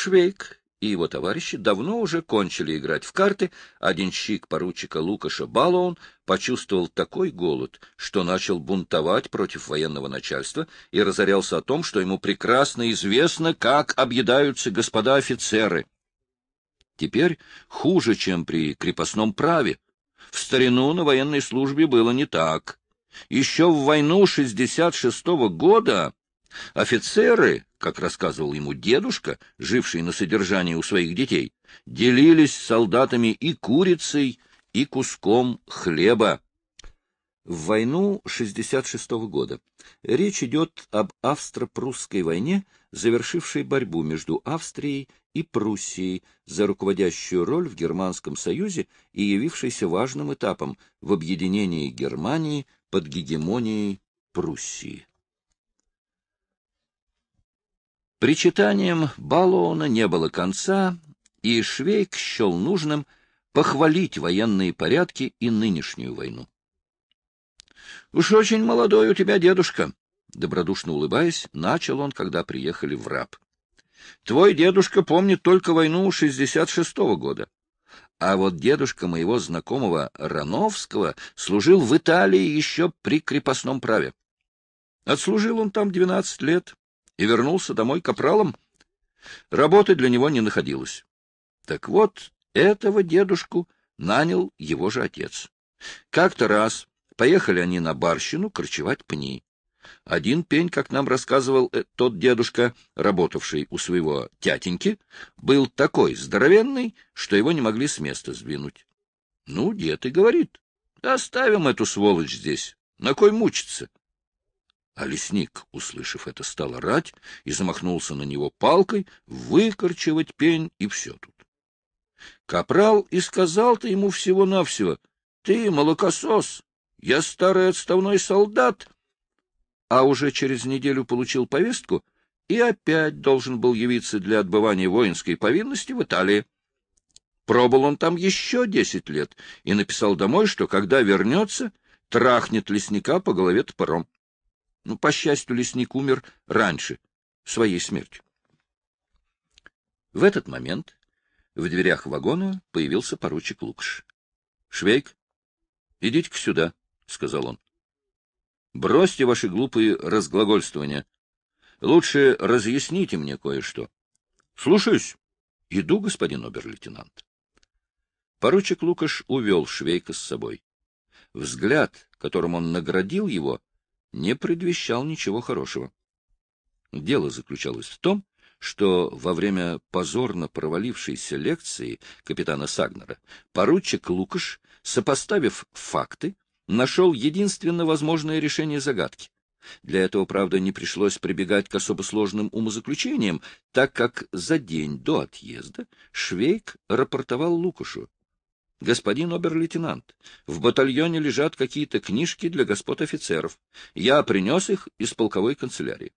Швейк и его товарищи давно уже кончили играть в карты, Один щик поручика Лукаша Балоун почувствовал такой голод, что начал бунтовать против военного начальства и разорялся о том, что ему прекрасно известно, как объедаются господа офицеры. Теперь хуже, чем при крепостном праве. В старину на военной службе было не так. Еще в войну 66-го года офицеры как рассказывал ему дедушка, живший на содержании у своих детей, делились с солдатами и курицей, и куском хлеба. В войну 66 -го года речь идет об австро-прусской войне, завершившей борьбу между Австрией и Пруссией за руководящую роль в Германском Союзе и явившейся важным этапом в объединении Германии под гегемонией Пруссии. Причитанием Баллоуна не было конца, и Швейк счел нужным похвалить военные порядки и нынешнюю войну. — Уж очень молодой у тебя дедушка, — добродушно улыбаясь, начал он, когда приехали в Рап. Твой дедушка помнит только войну шестьдесят шестого года. А вот дедушка моего знакомого Рановского служил в Италии еще при крепостном праве. Отслужил он там двенадцать лет, и вернулся домой капралом. Работы для него не находилось. Так вот, этого дедушку нанял его же отец. Как-то раз поехали они на барщину корчевать пни. Один пень, как нам рассказывал э, тот дедушка, работавший у своего тятеньки, был такой здоровенный, что его не могли с места сдвинуть. Ну, дед и говорит, оставим эту сволочь здесь, на кой мучиться? А лесник, услышав это, стал орать и замахнулся на него палкой, выкорчевать пень и все тут. Капрал и сказал-то ему всего-навсего, — Ты молокосос, я старый отставной солдат. А уже через неделю получил повестку и опять должен был явиться для отбывания воинской повинности в Италии. Пробыл он там еще десять лет и написал домой, что когда вернется, трахнет лесника по голове топором. Ну, по счастью, лесник умер раньше своей смертью. В этот момент в дверях вагона появился поручик Лукаш. — Швейк, идите-ка сюда, — сказал он. — Бросьте ваши глупые разглагольствования. Лучше разъясните мне кое-что. — Слушаюсь. — Иду, господин обер-лейтенант. Поручик Лукаш увел Швейка с собой. Взгляд, которым он наградил его, не предвещал ничего хорошего. Дело заключалось в том, что во время позорно провалившейся лекции капитана Сагнера поручик Лукаш, сопоставив факты, нашел единственно возможное решение загадки. Для этого, правда, не пришлось прибегать к особо сложным умозаключениям, так как за день до отъезда Швейк рапортовал Лукашу. Господин обер-лейтенант, в батальоне лежат какие-то книжки для господ офицеров. Я принес их из полковой канцелярии.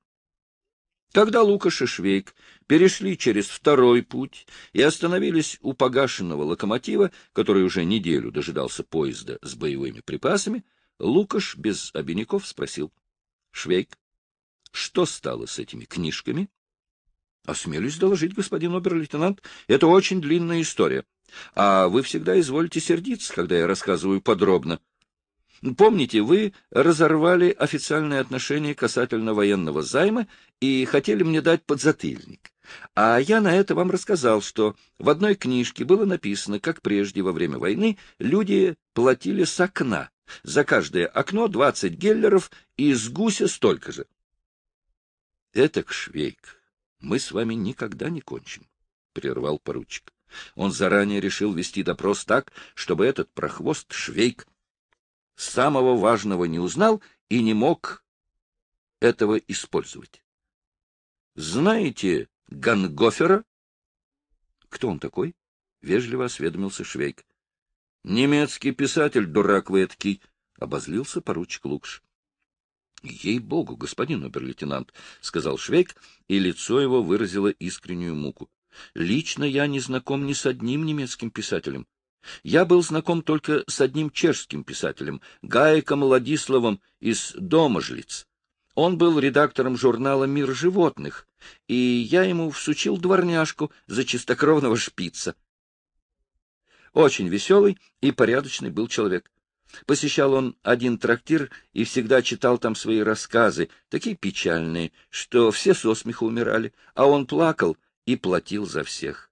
Когда Лукаш и Швейк перешли через второй путь и остановились у погашенного локомотива, который уже неделю дожидался поезда с боевыми припасами, Лукаш без обиняков спросил. — Швейк, что стало с этими книжками? Осмелюсь доложить, господин обер-лейтенант, это очень длинная история. А вы всегда извольте сердиться, когда я рассказываю подробно. Помните, вы разорвали официальные отношения касательно военного займа и хотели мне дать подзатыльник. А я на это вам рассказал, что в одной книжке было написано, как прежде во время войны люди платили с окна. За каждое окно 20 геллеров и с гуся столько же. Это к Швейк мы с вами никогда не кончим, — прервал поручик. Он заранее решил вести допрос так, чтобы этот прохвост Швейк самого важного не узнал и не мог этого использовать. «Знаете Гангофера?» «Кто он такой?» — вежливо осведомился Швейк. «Немецкий писатель, дурак вы эткий!» — обозлился поручик Лукш. — Ей-богу, господин обер-лейтенант, — сказал Швейк, и лицо его выразило искреннюю муку. — Лично я не знаком ни с одним немецким писателем. Я был знаком только с одним чешским писателем, Гаеком Ладиславом из Доможлиц. Он был редактором журнала «Мир животных», и я ему всучил дворняжку за чистокровного шпица. Очень веселый и порядочный был человек. Посещал он один трактир и всегда читал там свои рассказы, такие печальные, что все со смеху умирали, а он плакал и платил за всех.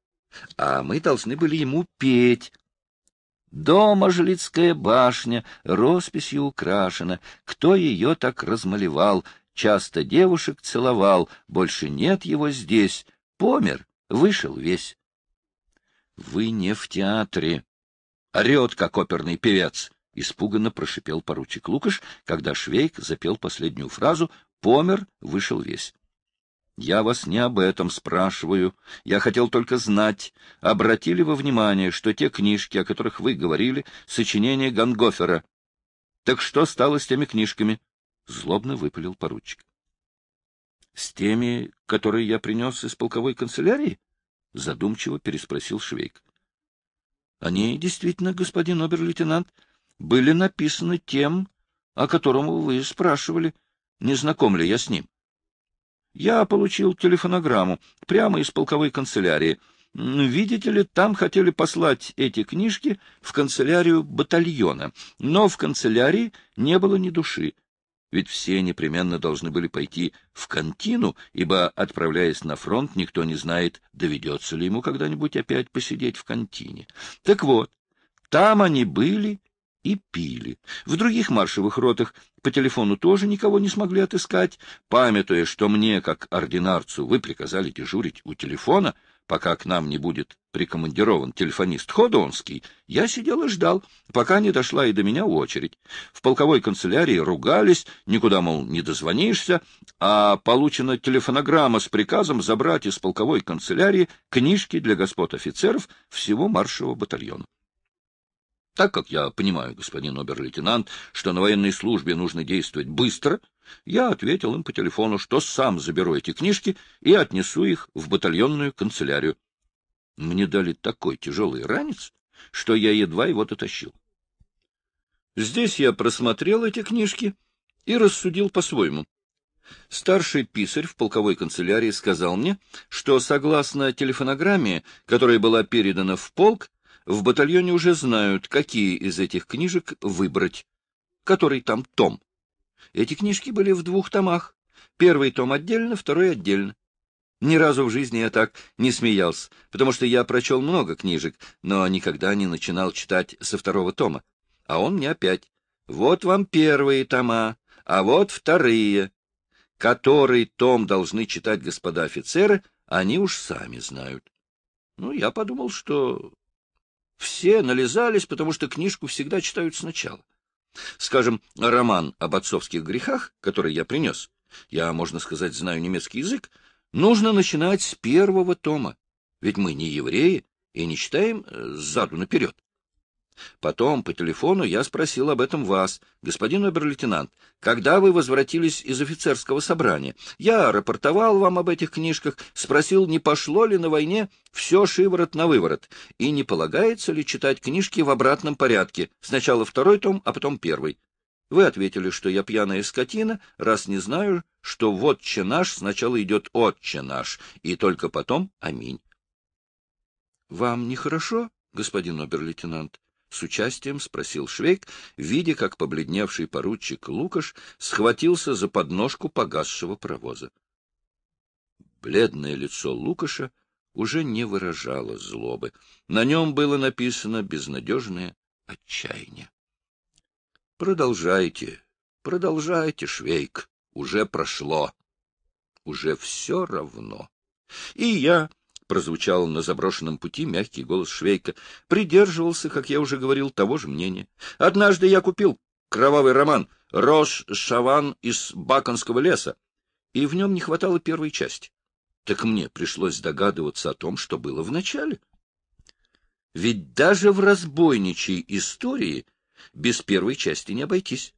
А мы должны были ему петь. Дома жлицкая башня, росписью украшена, кто ее так размалевал, часто девушек целовал, больше нет его здесь, помер, вышел весь. — Вы не в театре, — орет, как оперный певец. — испуганно прошипел поручик Лукаш, когда Швейк запел последнюю фразу «Помер, вышел весь». Я вас не об этом спрашиваю. Я хотел только знать, обратили вы внимание, что те книжки, о которых вы говорили, сочинения Гангофера. Так что стало с теми книжками? Злобно выпалил поручик. — С теми, которые я принес из полковой канцелярии? — задумчиво переспросил Швейк. — Они действительно, господин обер-лейтенант, были написаны тем, о котором вы спрашивали, не знаком ли я с ним. Я получил телефонограмму прямо из полковой канцелярии. Видите ли, там хотели послать эти книжки в канцелярию батальона, но в канцелярии не было ни души. Ведь все непременно должны были пойти в контину, ибо, отправляясь на фронт, никто не знает, доведется ли ему когда-нибудь опять посидеть в контине. Так вот, там они были и пили. В других маршевых ротах по телефону тоже никого не смогли отыскать, памятуя, что мне, как ординарцу, вы приказали дежурить у телефона, пока к нам не будет прикомандирован телефонист Ходонский, я сидел и ждал, пока не дошла и до меня очередь. В полковой канцелярии ругались, никуда, мол, не дозвонишься, а получена телефонограмма с приказом забрать из полковой канцелярии книжки для господ офицеров всего маршевого батальона. Так как я понимаю, господин обер-лейтенант, что на военной службе нужно действовать быстро, я ответил им по телефону, что сам заберу эти книжки и отнесу их в батальонную канцелярию. Мне дали такой тяжелый ранец, что я едва его дотащил. Здесь я просмотрел эти книжки и рассудил по-своему. Старший писарь в полковой канцелярии сказал мне, что, согласно телефонограмме, которая была передана в полк, в батальоне уже знают, какие из этих книжек выбрать, который там том. Эти книжки были в двух томах. Первый том отдельно, второй отдельно. Ни разу в жизни я так не смеялся, потому что я прочел много книжек, но никогда не начинал читать со второго тома. А он мне опять. Вот вам первые тома, а вот вторые. Который том должны читать господа офицеры, они уж сами знают. Ну, я подумал, что все нализались, потому что книжку всегда читают сначала. Скажем, роман об отцовских грехах, который я принес, я, можно сказать, знаю немецкий язык, нужно начинать с первого тома, ведь мы не евреи и не читаем э, сзаду наперед. Потом по телефону я спросил об этом вас, господин обер-лейтенант, когда вы возвратились из офицерского собрания. Я рапортовал вам об этих книжках, спросил, не пошло ли на войне все шиворот на выворот, и не полагается ли читать книжки в обратном порядке, сначала второй том, а потом первый. Вы ответили, что я пьяная скотина, раз не знаю, что «Вотче наш» сначала идет «Отче наш», и только потом «Аминь». — Вам нехорошо, господин обер-лейтенант? с участием спросил Швейк, видя, как побледневший поручик Лукаш схватился за подножку погасшего провоза. Бледное лицо Лукаша уже не выражало злобы. На нем было написано безнадежное отчаяние. — Продолжайте, продолжайте, Швейк, уже прошло, уже все равно. И я прозвучал на заброшенном пути мягкий голос Швейка, придерживался, как я уже говорил, того же мнения. Однажды я купил кровавый роман «Рош Шаван из Баконского леса», и в нем не хватало первой части. Так мне пришлось догадываться о том, что было в начале. Ведь даже в разбойничьей истории без первой части не обойтись.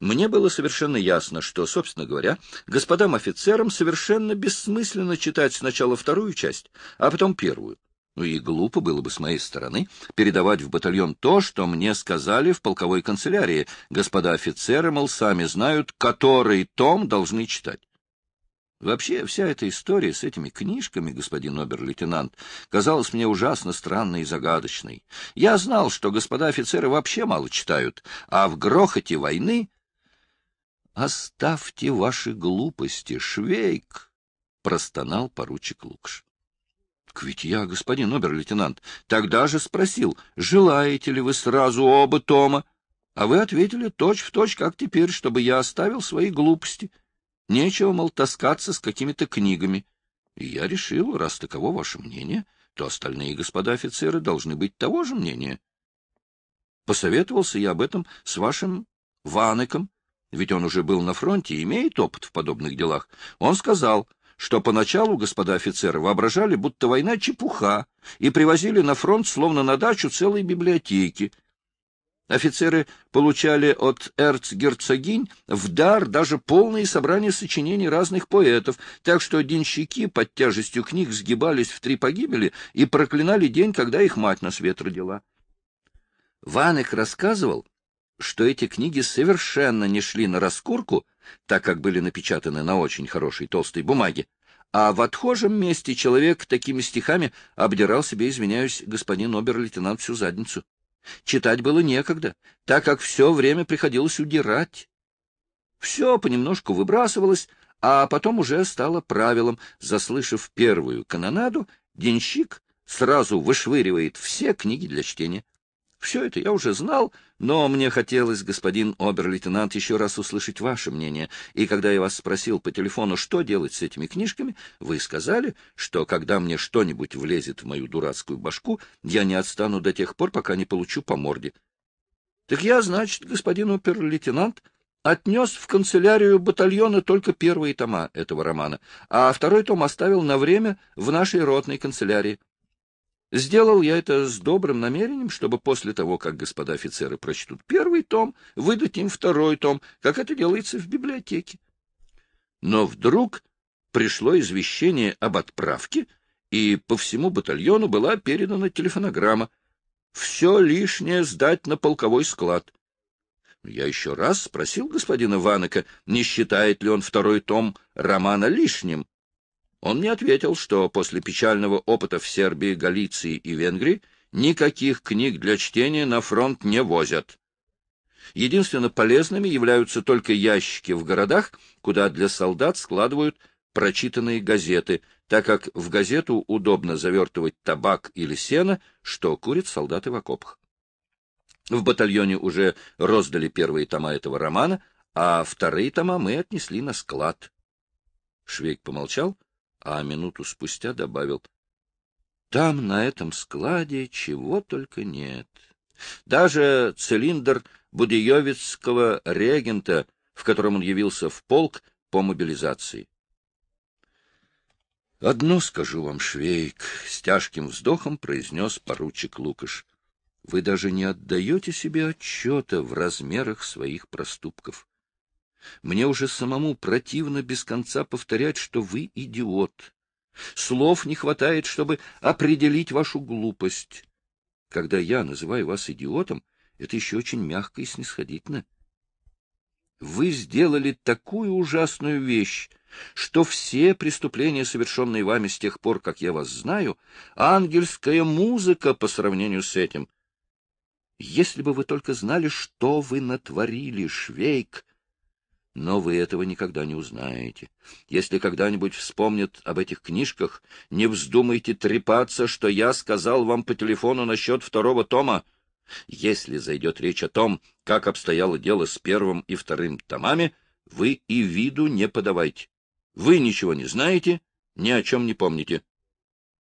Мне было совершенно ясно, что, собственно говоря, господам офицерам совершенно бессмысленно читать сначала вторую часть, а потом первую. Ну и глупо было бы с моей стороны передавать в батальон то, что мне сказали в полковой канцелярии. Господа офицеры, мол, сами знают, который том должны читать. Вообще, вся эта история с этими книжками, господин обер-лейтенант, казалась мне ужасно странной и загадочной. Я знал, что господа офицеры вообще мало читают, а в грохоте войны Оставьте ваши глупости, Швейк! — простонал поручик Лукш. — Так ведь я, господин обер-лейтенант, тогда же спросил, желаете ли вы сразу оба тома? А вы ответили точь-в-точь, точь, как теперь, чтобы я оставил свои глупости. Нечего, мол, таскаться с какими-то книгами. И я решил, раз таково ваше мнение, то остальные господа офицеры должны быть того же мнения. Посоветовался я об этом с вашим Ванеком, ведь он уже был на фронте и имеет опыт в подобных делах, он сказал, что поначалу господа офицеры воображали, будто война чепуха, и привозили на фронт, словно на дачу, целые библиотеки. Офицеры получали от эрцгерцогинь в дар даже полные собрания сочинений разных поэтов, так что денщики под тяжестью книг сгибались в три погибели и проклинали день, когда их мать на свет родила. Ванек рассказывал, что эти книги совершенно не шли на раскурку, так как были напечатаны на очень хорошей толстой бумаге, а в отхожем месте человек такими стихами обдирал себе, извиняюсь, господин обер-лейтенант всю задницу. Читать было некогда, так как все время приходилось удирать. Все понемножку выбрасывалось, а потом уже стало правилом, заслышав первую канонаду, денщик сразу вышвыривает все книги для чтения. Все это я уже знал, но мне хотелось, господин обер-лейтенант, еще раз услышать ваше мнение, и когда я вас спросил по телефону, что делать с этими книжками, вы сказали, что когда мне что-нибудь влезет в мою дурацкую башку, я не отстану до тех пор, пока не получу по морде. Так я, значит, господин обер-лейтенант, отнес в канцелярию батальона только первые тома этого романа, а второй том оставил на время в нашей ротной канцелярии. Сделал я это с добрым намерением, чтобы после того, как господа офицеры прочтут первый том, выдать им второй том, как это делается в библиотеке. Но вдруг пришло извещение об отправке, и по всему батальону была передана телефонограмма. «Все лишнее сдать на полковой склад». Я еще раз спросил господина Ванока, не считает ли он второй том романа лишним. Он мне ответил, что после печального опыта в Сербии, Галиции и Венгрии никаких книг для чтения на фронт не возят. Единственно полезными являются только ящики в городах, куда для солдат складывают прочитанные газеты, так как в газету удобно завертывать табак или сено, что курят солдаты в окопах. В батальоне уже роздали первые тома этого романа, а вторые тома мы отнесли на склад. Швейк помолчал, а минуту спустя добавил, — Там, на этом складе, чего только нет. Даже цилиндр Будиевицкого регента, в котором он явился в полк по мобилизации. — Одно скажу вам, Швейк, — с тяжким вздохом произнес поручик Лукаш. — Вы даже не отдаете себе отчета в размерах своих проступков. Мне уже самому противно без конца повторять, что вы идиот. Слов не хватает, чтобы определить вашу глупость. Когда я называю вас идиотом, это еще очень мягко и снисходительно. Вы сделали такую ужасную вещь, что все преступления, совершенные вами с тех пор, как я вас знаю, ангельская музыка по сравнению с этим. Если бы вы только знали, что вы натворили, Швейк, но вы этого никогда не узнаете. Если когда-нибудь вспомнят об этих книжках, не вздумайте трепаться, что я сказал вам по телефону насчет второго тома. Если зайдет речь о том, как обстояло дело с первым и вторым томами, вы и виду не подавайте. Вы ничего не знаете, ни о чем не помните.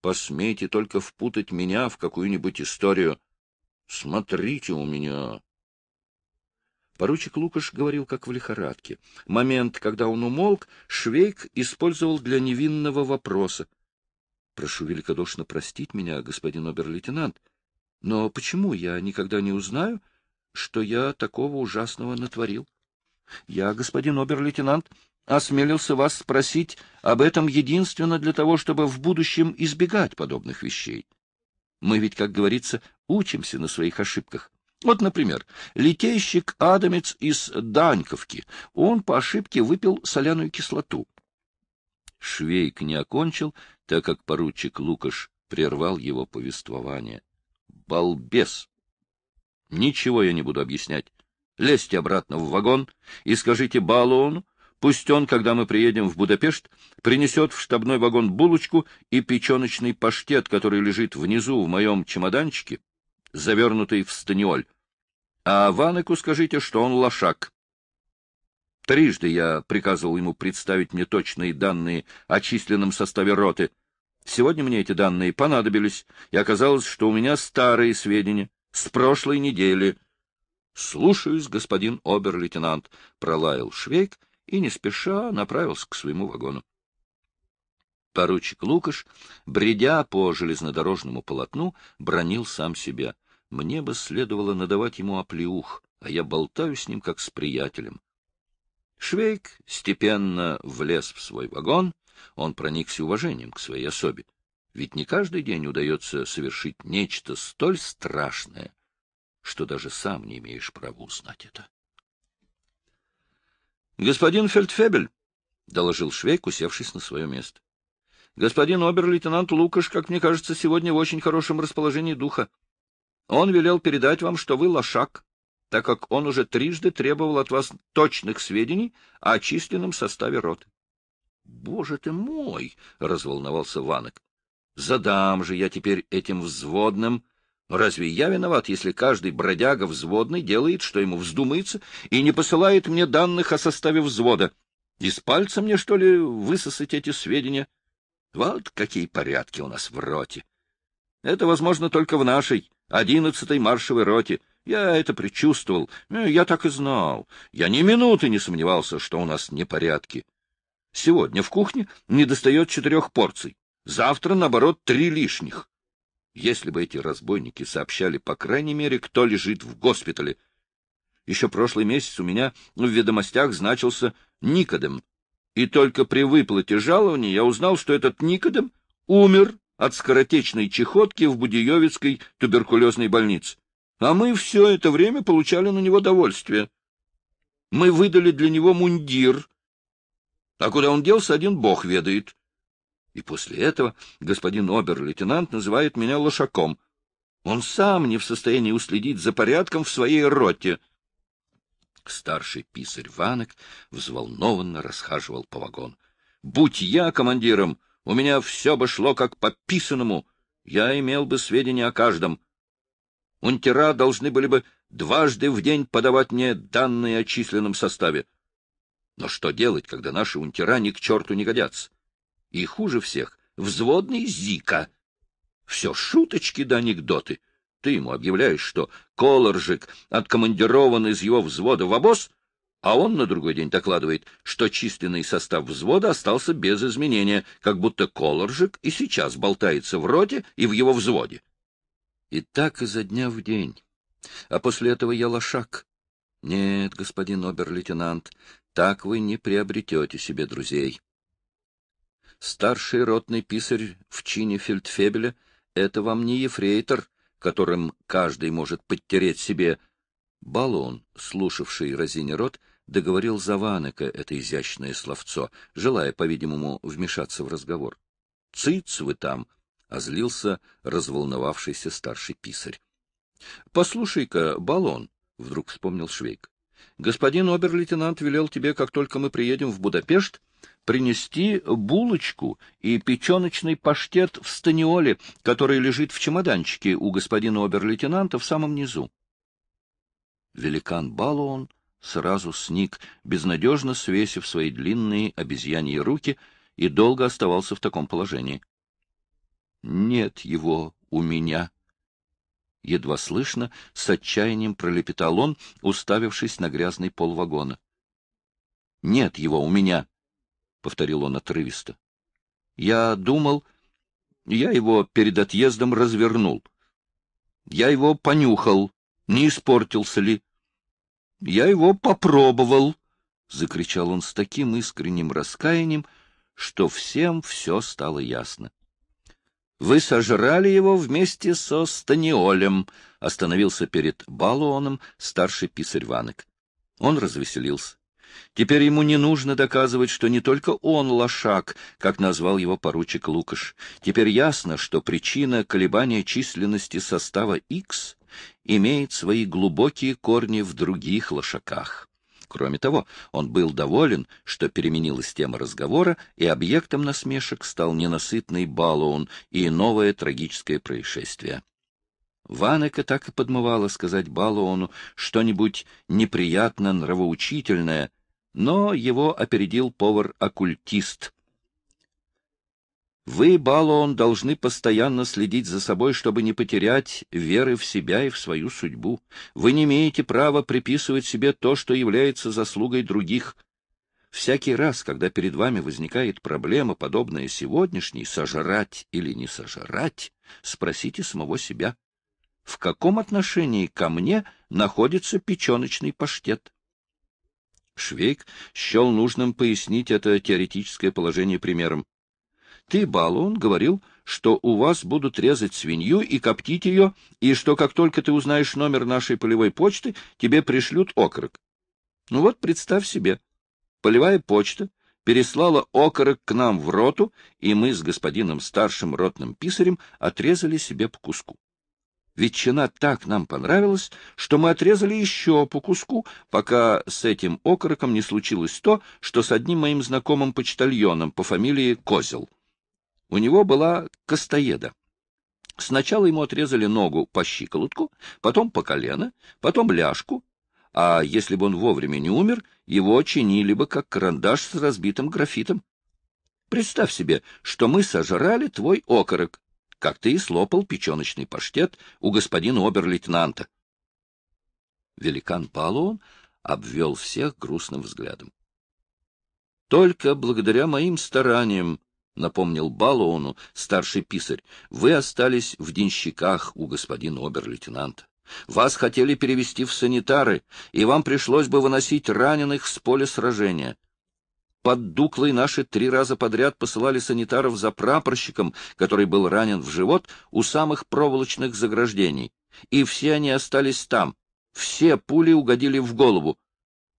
Посмейте только впутать меня в какую-нибудь историю. Смотрите у меня, Поручик Лукаш говорил как в лихорадке. Момент, когда он умолк, Швейк использовал для невинного вопроса. — Прошу великодушно простить меня, господин обер-лейтенант, но почему я никогда не узнаю, что я такого ужасного натворил? Я, господин обер-лейтенант, осмелился вас спросить об этом единственно для того, чтобы в будущем избегать подобных вещей. Мы ведь, как говорится, учимся на своих ошибках. Вот, например, литейщик Адамец из Даньковки. Он по ошибке выпил соляную кислоту. Швейк не окончил, так как поручик Лукаш прервал его повествование. Балбес! Ничего я не буду объяснять. Лезьте обратно в вагон и скажите Балуону, пусть он, когда мы приедем в Будапешт, принесет в штабной вагон булочку и печеночный паштет, который лежит внизу в моем чемоданчике, завернутый в станиоль. А Ванеку скажите, что он лошак. Трижды я приказывал ему представить мне точные данные о численном составе роты. Сегодня мне эти данные понадобились, и оказалось, что у меня старые сведения, с прошлой недели. — Слушаюсь, господин обер-лейтенант, — пролаял Швейк и не спеша направился к своему вагону. Поручик Лукаш, бредя по железнодорожному полотну, бронил сам себя — мне бы следовало надавать ему оплеух, а я болтаю с ним, как с приятелем. Швейк степенно влез в свой вагон, он проникся уважением к своей особе. Ведь не каждый день удается совершить нечто столь страшное, что даже сам не имеешь права узнать это. — Господин Фельдфебель, — доложил Швейк, усевшись на свое место. — Господин обер-лейтенант Лукаш, как мне кажется, сегодня в очень хорошем расположении духа. Он велел передать вам, что вы лошак, так как он уже трижды требовал от вас точных сведений о численном составе роты. — Боже ты мой! — разволновался Ванок. — Задам же я теперь этим взводным. Разве я виноват, если каждый бродяга взводный делает, что ему вздумается, и не посылает мне данных о составе взвода? Из пальца мне, что ли, высосать эти сведения? Вот какие порядки у нас в роте! Это возможно только в нашей, одиннадцатой маршевой роте. Я это предчувствовал. Ну, я так и знал. Я ни минуты не сомневался, что у нас непорядки. Сегодня в кухне недостает четырех порций. Завтра, наоборот, три лишних. Если бы эти разбойники сообщали, по крайней мере, кто лежит в госпитале. Еще прошлый месяц у меня в ведомостях значился Никодем. И только при выплате жалования я узнал, что этот Никодем умер от скоротечной чехотки в Будиевицкой туберкулезной больнице. А мы все это время получали на него довольствие. Мы выдали для него мундир. А куда он делся, один бог ведает. И после этого господин обер-лейтенант называет меня лошаком. Он сам не в состоянии уследить за порядком в своей роте. Старший писарь Ванок взволнованно расхаживал по вагону. — Будь я командиром, у меня все бы шло как по писаному. Я имел бы сведения о каждом. Унтера должны были бы дважды в день подавать мне данные о численном составе. Но что делать, когда наши унтера ни к черту не годятся? И хуже всех — взводный Зика. Все шуточки да анекдоты. Ты ему объявляешь, что Колоржик откомандирован из его взвода в обоз, а он на другой день докладывает, что численный состав взвода остался без изменения, как будто Колоржик и сейчас болтается в роте и в его взводе. И так изо дня в день. А после этого я лошак. Нет, господин обер-лейтенант, так вы не приобретете себе друзей. Старший ротный писарь в чине фельдфебеля — это вам не ефрейтор, которым каждый может подтереть себе. Баллон, слушавший разине рот, договорил Заванека, это изящное словцо, желая, по-видимому, вмешаться в разговор. «Цыц вы там!» — озлился разволновавшийся старший писарь. «Послушай-ка, Балон!» — вдруг вспомнил Швейк. «Господин обер-лейтенант велел тебе, как только мы приедем в Будапешт, принести булочку и печеночный паштет в станиоле, который лежит в чемоданчике у господина обер-лейтенанта в самом низу». Великан Балуон сразу сник, безнадежно свесив свои длинные обезьяньи руки, и долго оставался в таком положении. «Нет его у меня!» Едва слышно, с отчаянием пролепетал он, уставившись на грязный пол вагона. «Нет его у меня!» — повторил он отрывисто. «Я думал, я его перед отъездом развернул. Я его понюхал, не испортился ли. — Я его попробовал, — закричал он с таким искренним раскаянием, что всем все стало ясно. — Вы сожрали его вместе со Станиолем, — остановился перед Балуоном старший писарь Ванек. Он развеселился. Теперь ему не нужно доказывать, что не только он лошак, как назвал его поручик Лукаш. Теперь ясно, что причина колебания численности состава X имеет свои глубокие корни в других лошаках. Кроме того, он был доволен, что переменилась тема разговора, и объектом насмешек стал ненасытный Балуун и новое трагическое происшествие. Ванека так и подмывала сказать Балуону что-нибудь неприятно нравоучительное, но его опередил повар-оккультист, вы, Балон, должны постоянно следить за собой, чтобы не потерять веры в себя и в свою судьбу. Вы не имеете права приписывать себе то, что является заслугой других. Всякий раз, когда перед вами возникает проблема, подобная сегодняшней, сожрать или не сожрать, спросите самого себя, в каком отношении ко мне находится печеночный паштет? Швейк счел нужным пояснить это теоретическое положение примером. Ты, Балун, говорил, что у вас будут резать свинью и коптить ее, и что как только ты узнаешь номер нашей полевой почты, тебе пришлют окорок. Ну вот представь себе, полевая почта переслала окорок к нам в роту, и мы с господином старшим ротным писарем отрезали себе по куску. Ветчина так нам понравилась, что мы отрезали еще по куску, пока с этим окороком не случилось то, что с одним моим знакомым почтальоном по фамилии Козел — у него была костоеда. Сначала ему отрезали ногу по щиколотку, потом по колено, потом ляжку, а если бы он вовремя не умер, его чинили бы как карандаш с разбитым графитом. Представь себе, что мы сожрали твой окорок, как ты и слопал печеночный паштет у господина обер-лейтенанта. Великан Палуон обвел всех грустным взглядом. Только благодаря моим стараниям напомнил Балоону старший писарь, — вы остались в денщиках у господина обер-лейтенанта. Вас хотели перевести в санитары, и вам пришлось бы выносить раненых с поля сражения. Под Дуклой наши три раза подряд посылали санитаров за прапорщиком, который был ранен в живот у самых проволочных заграждений. И все они остались там. Все пули угодили в голову.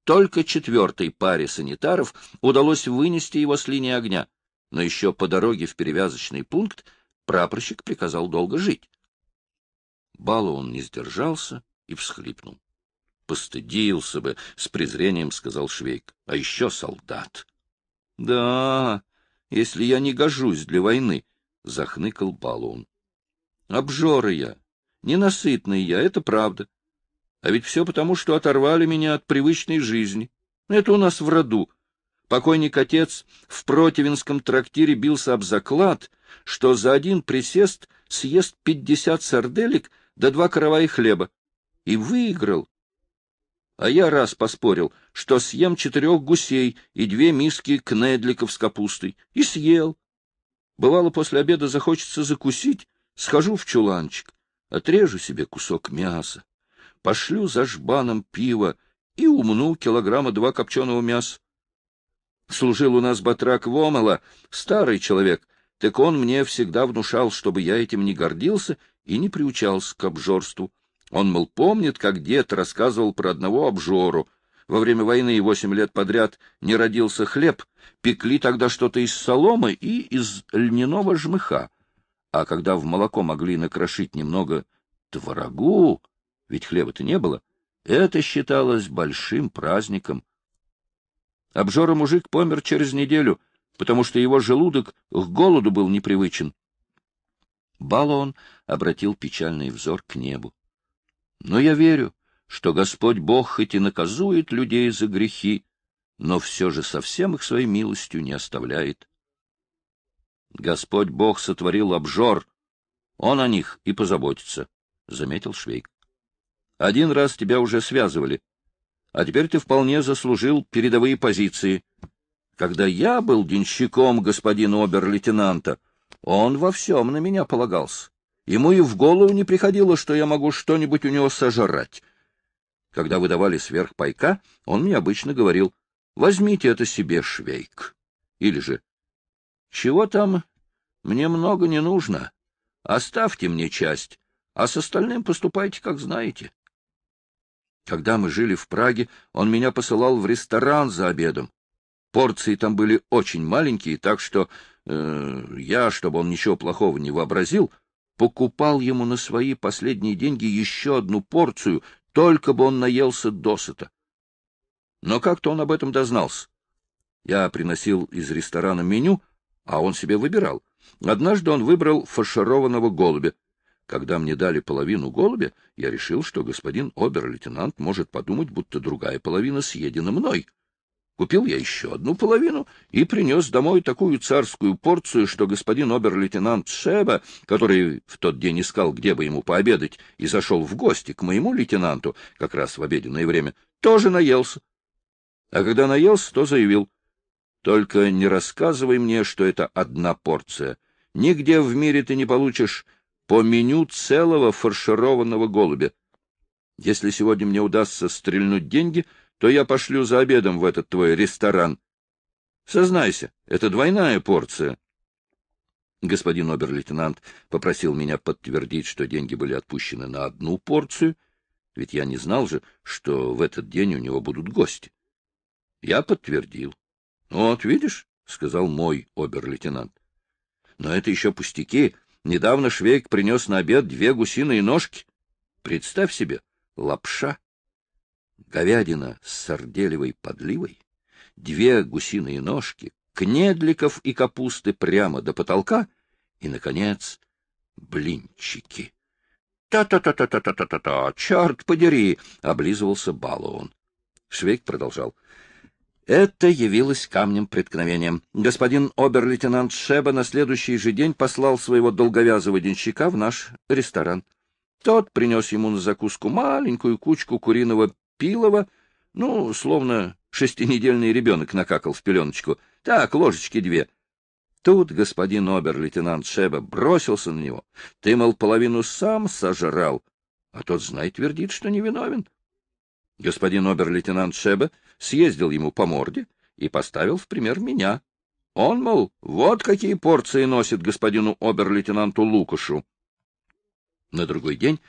Только четвертой паре санитаров удалось вынести его с линии огня но еще по дороге в перевязочный пункт прапорщик приказал долго жить. Бала он не сдержался и всхлипнул. «Постыдился бы», — с презрением сказал Швейк, — «а еще солдат». «Да, если я не гожусь для войны», — захныкал Балун. обжоры я, ненасытный я, это правда. А ведь все потому, что оторвали меня от привычной жизни. Это у нас в роду. Покойник-отец в противенском трактире бился об заклад, что за один присест съест пятьдесят сарделек да два и хлеба. И выиграл. А я раз поспорил, что съем четырех гусей и две миски кнедликов с капустой. И съел. Бывало, после обеда захочется закусить, схожу в чуланчик, отрежу себе кусок мяса, пошлю за жбаном пива и умну килограмма два копченого мяса. Служил у нас батрак Вомала, старый человек, так он мне всегда внушал, чтобы я этим не гордился и не приучался к обжорству. Он, мол, помнит, как дед рассказывал про одного обжору. Во время войны восемь лет подряд не родился хлеб, пекли тогда что-то из соломы и из льняного жмыха. А когда в молоко могли накрошить немного творогу, ведь хлеба-то не было, это считалось большим праздником. Обжора-мужик помер через неделю, потому что его желудок к голоду был непривычен. Балон обратил печальный взор к небу. — Но я верю, что Господь Бог хоть и наказует людей за грехи, но все же совсем их своей милостью не оставляет. Господь Бог сотворил обжор, он о них и позаботится, — заметил Швейк. — Один раз тебя уже связывали, а теперь ты вполне заслужил передовые позиции. Когда я был денщиком господина обер-лейтенанта, он во всем на меня полагался. Ему и в голову не приходило, что я могу что-нибудь у него сожрать. Когда выдавали сверх пайка, он мне обычно говорил, «Возьмите это себе, швейк». Или же, «Чего там? Мне много не нужно. Оставьте мне часть, а с остальным поступайте, как знаете». Когда мы жили в Праге, он меня посылал в ресторан за обедом. Порции там были очень маленькие, так что э, я, чтобы он ничего плохого не вообразил, покупал ему на свои последние деньги еще одну порцию, только бы он наелся досыта. Но как-то он об этом дознался. Я приносил из ресторана меню, а он себе выбирал. Однажды он выбрал фаршированного голубя — когда мне дали половину голубя, я решил, что господин обер-лейтенант может подумать, будто другая половина съедена мной. Купил я еще одну половину и принес домой такую царскую порцию, что господин обер-лейтенант Шеба, который в тот день искал, где бы ему пообедать, и зашел в гости к моему лейтенанту как раз в обеденное время, тоже наелся. А когда наелся, то заявил, «Только не рассказывай мне, что это одна порция. Нигде в мире ты не получишь по меню целого фаршированного голубя. Если сегодня мне удастся стрельнуть деньги, то я пошлю за обедом в этот твой ресторан. Сознайся, это двойная порция. Господин обер-лейтенант попросил меня подтвердить, что деньги были отпущены на одну порцию, ведь я не знал же, что в этот день у него будут гости. Я подтвердил. — Вот видишь, — сказал мой обер-лейтенант. — Но это еще пустяки. Недавно Швейк принес на обед две гусиные ножки. Представь себе, лапша, говядина с сарделевой подливой, две гусиные ножки, кнедликов и капусты прямо до потолка и, наконец, блинчики. «Та-та-та-та-та-та-та-та! Черт подери!» — облизывался Балуон. Швейк продолжал. Это явилось камнем преткновения. Господин обер-лейтенант Шеба на следующий же день послал своего долговязого денщика в наш ресторан. Тот принес ему на закуску маленькую кучку куриного пилова, ну, словно шестинедельный ребенок накакал в пеленочку. Так, ложечки две. Тут господин обер-лейтенант Шеба бросился на него. Ты, мол, половину сам сожрал, а тот, знай, твердит, что невиновен. Господин обер-лейтенант Шеба съездил ему по морде и поставил в пример меня. Он, мол, вот какие порции носит господину обер-лейтенанту Лукушу. На другой день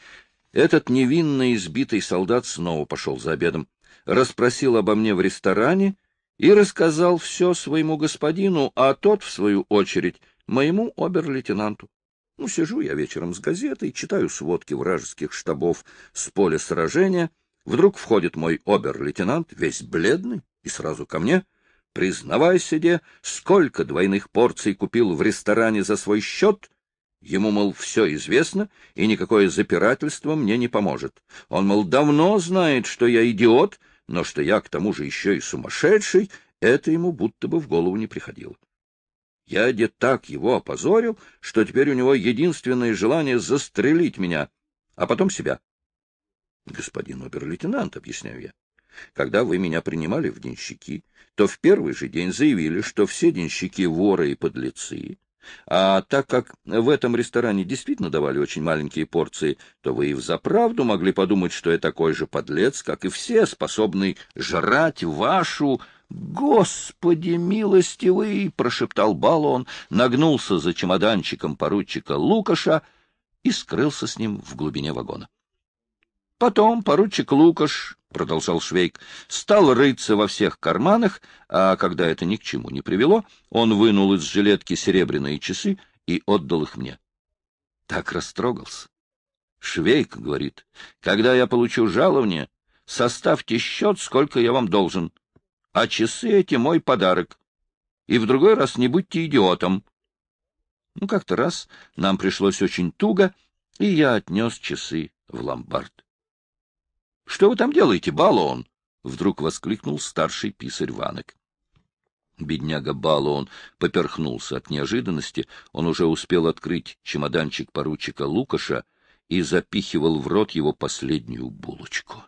этот невинно избитый солдат снова пошел за обедом, расспросил обо мне в ресторане и рассказал все своему господину, а тот, в свою очередь, моему обер-лейтенанту. Ну, сижу я вечером с газетой, читаю сводки вражеских штабов с поля сражения, Вдруг входит мой обер-лейтенант, весь бледный, и сразу ко мне. Признавайся, де, сколько двойных порций купил в ресторане за свой счет? Ему, мол, все известно, и никакое запирательство мне не поможет. Он, мол, давно знает, что я идиот, но что я к тому же еще и сумасшедший, это ему будто бы в голову не приходило. Я де так его опозорил, что теперь у него единственное желание застрелить меня, а потом себя. Господин обер-лейтенант, объясняю я, когда вы меня принимали в денщики, то в первый же день заявили, что все денщики воры и подлецы. А так как в этом ресторане действительно давали очень маленькие порции, то вы и взаправду могли подумать, что я такой же подлец, как и все, способный жрать вашу... «Господи милостивый!» — прошептал Баллон, нагнулся за чемоданчиком поручика Лукаша и скрылся с ним в глубине вагона. Потом поручик Лукаш, — продолжал Швейк, — стал рыться во всех карманах, а когда это ни к чему не привело, он вынул из жилетки серебряные часы и отдал их мне. Так растрогался. Швейк говорит, — когда я получу жалование, составьте счет, сколько я вам должен, а часы эти мой подарок. И в другой раз не будьте идиотом. Ну, как-то раз нам пришлось очень туго, и я отнес часы в ломбард. Что вы там делаете, Балон? — вдруг воскликнул старший писарь Ванок. Бедняга Балон поперхнулся от неожиданности. Он уже успел открыть чемоданчик поручика Лукаша и запихивал в рот его последнюю булочку.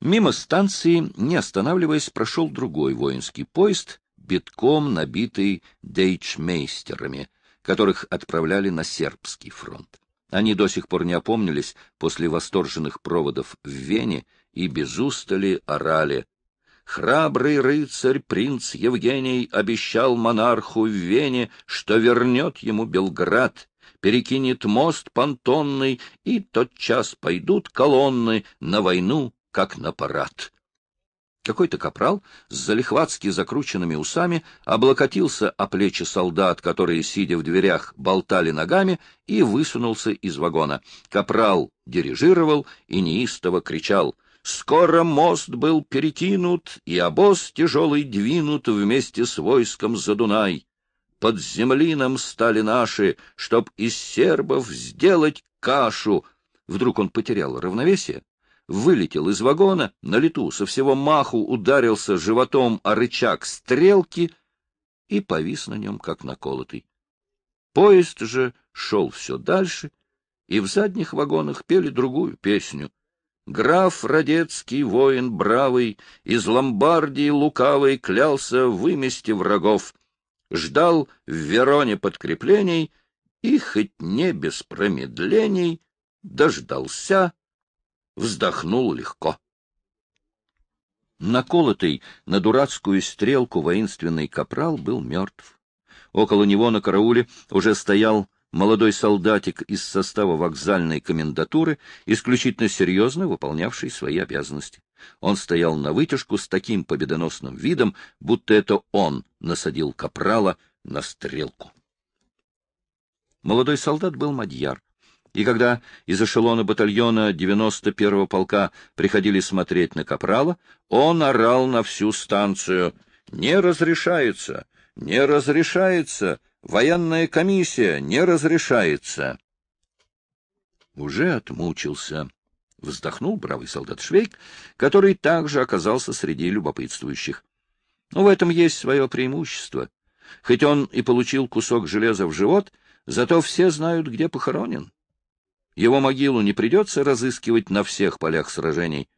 Мимо станции, не останавливаясь, прошел другой воинский поезд, битком набитый дейчмейстерами, которых отправляли на сербский фронт. Они до сих пор не опомнились после восторженных проводов в Вене и без устали орали. Храбрый рыцарь принц Евгений обещал монарху в Вене, что вернет ему Белград, перекинет мост понтонный, и тотчас пойдут колонны на войну, как на парад. Какой-то капрал с залихватски закрученными усами облокотился о плечи солдат, которые, сидя в дверях, болтали ногами, и высунулся из вагона. Капрал дирижировал и неистово кричал — Скоро мост был перетянут и обоз тяжелый двинут вместе с войском за Дунай. Под землином стали наши, чтоб из сербов сделать кашу. Вдруг он потерял равновесие вылетел из вагона, на лету со всего маху ударился животом о рычаг стрелки и повис на нем, как наколотый. Поезд же шел все дальше, и в задних вагонах пели другую песню. Граф Родецкий, воин бравый, из Ломбардии лукавой клялся вымести врагов, ждал в Вероне подкреплений и, хоть не без промедлений, дождался вздохнул легко. Наколотый на дурацкую стрелку воинственный капрал был мертв. Около него на карауле уже стоял молодой солдатик из состава вокзальной комендатуры, исключительно серьезно выполнявший свои обязанности. Он стоял на вытяжку с таким победоносным видом, будто это он насадил капрала на стрелку. Молодой солдат был мадьяр, и когда из эшелона батальона 91-го полка приходили смотреть на Капрала, он орал на всю станцию «Не разрешается! Не разрешается! Военная комиссия не разрешается!» Уже отмучился. Вздохнул бравый солдат Швейк, который также оказался среди любопытствующих. Но ну, в этом есть свое преимущество. Хоть он и получил кусок железа в живот, зато все знают, где похоронен. Его могилу не придется разыскивать на всех полях сражений.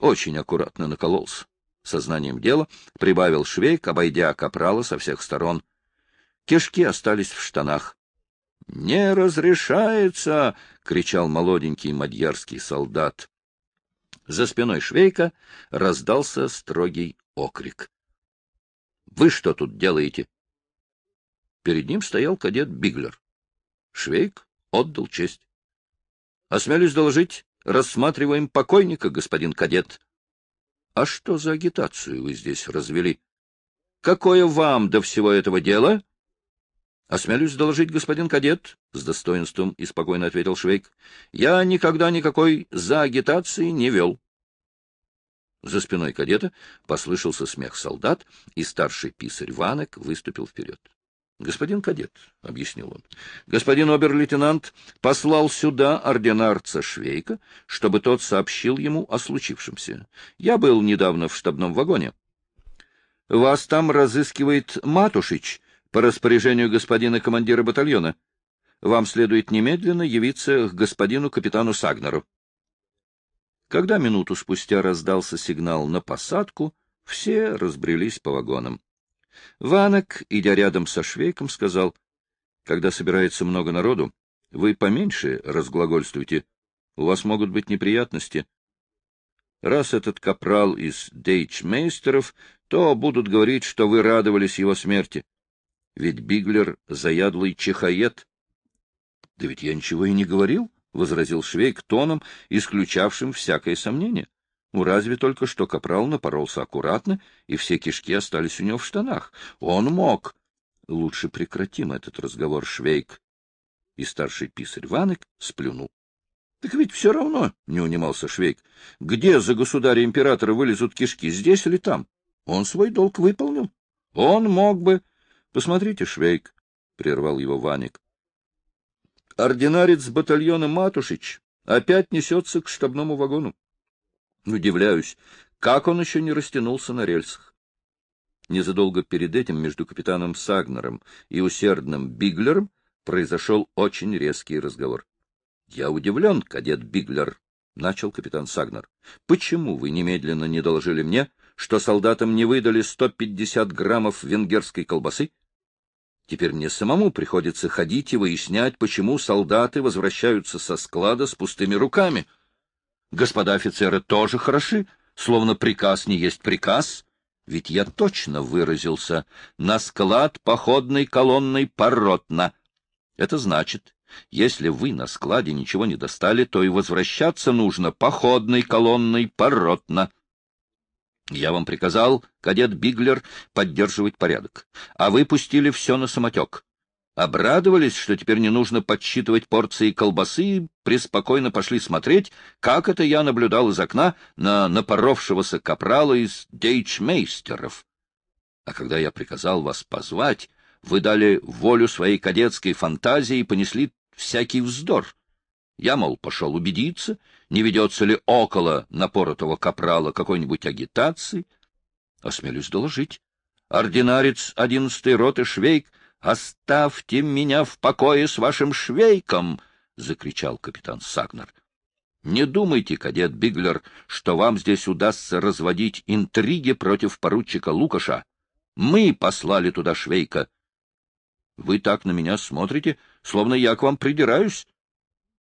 Очень аккуратно накололся. Сознанием дела прибавил швейк, обойдя капрала со всех сторон. Кишки остались в штанах. — Не разрешается! — кричал молоденький мадьярский солдат. За спиной швейка раздался строгий окрик. — Вы что тут делаете? Перед ним стоял кадет Биглер. Швейк отдал честь. Осмелюсь доложить, рассматриваем покойника, господин кадет. А что за агитацию вы здесь развели? Какое вам до всего этого дела? Осмелюсь доложить, господин кадет, с достоинством и спокойно ответил Швейк. Я никогда никакой за агитации не вел. За спиной кадета послышался смех солдат, и старший писарь Ванек выступил вперед. «Господин кадет», — объяснил он, — «господин обер-лейтенант послал сюда ординарца Швейка, чтобы тот сообщил ему о случившемся. Я был недавно в штабном вагоне». «Вас там разыскивает Матушич по распоряжению господина командира батальона. Вам следует немедленно явиться к господину капитану Сагнеру». Когда минуту спустя раздался сигнал на посадку, все разбрелись по вагонам. Ванок, идя рядом со Швейком, сказал, «Когда собирается много народу, вы поменьше разглагольствуйте. У вас могут быть неприятности. Раз этот капрал из дейчмейстеров, то будут говорить, что вы радовались его смерти. Ведь Биглер — заядлый чехоед. — Да ведь я ничего и не говорил, — возразил Швейк тоном, исключавшим всякое сомнение. Ну, разве только что капрал напоролся аккуратно, и все кишки остались у него в штанах. Он мог. Лучше прекратим этот разговор, Швейк. И старший писарь Ванек сплюнул. — Так ведь все равно, — не унимался Швейк, — где за государя-императора вылезут кишки, здесь или там? Он свой долг выполнил. Он мог бы... — Посмотрите, Швейк, — прервал его Ванек. Ординарец батальона Матушич опять несется к штабному вагону. Удивляюсь, как он еще не растянулся на рельсах. Незадолго перед этим между капитаном Сагнером и усердным Биглером произошел очень резкий разговор. — Я удивлен, кадет Биглер, — начал капитан Сагнер. — Почему вы немедленно не доложили мне, что солдатам не выдали 150 граммов венгерской колбасы? Теперь мне самому приходится ходить и выяснять, почему солдаты возвращаются со склада с пустыми руками. — Господа офицеры тоже хороши, словно приказ не есть приказ. Ведь я точно выразился. На склад походной колонной поротно. Это значит, если вы на складе ничего не достали, то и возвращаться нужно походной колонной поротно. Я вам приказал, кадет Биглер, поддерживать порядок, а вы пустили все на самотек. Обрадовались, что теперь не нужно подсчитывать порции колбасы, и преспокойно пошли смотреть, как это я наблюдал из окна на напоровшегося капрала из дейчмейстеров. А когда я приказал вас позвать, вы дали волю своей кадетской фантазии и понесли всякий вздор. Я, мол, пошел убедиться, не ведется ли около напоротого капрала какой-нибудь агитации. Осмелюсь доложить. Ординарец одиннадцатой роты Швейк — «Оставьте меня в покое с вашим швейком!» — закричал капитан Сагнер. «Не думайте, кадет Биглер, что вам здесь удастся разводить интриги против поручика Лукаша. Мы послали туда швейка. Вы так на меня смотрите, словно я к вам придираюсь.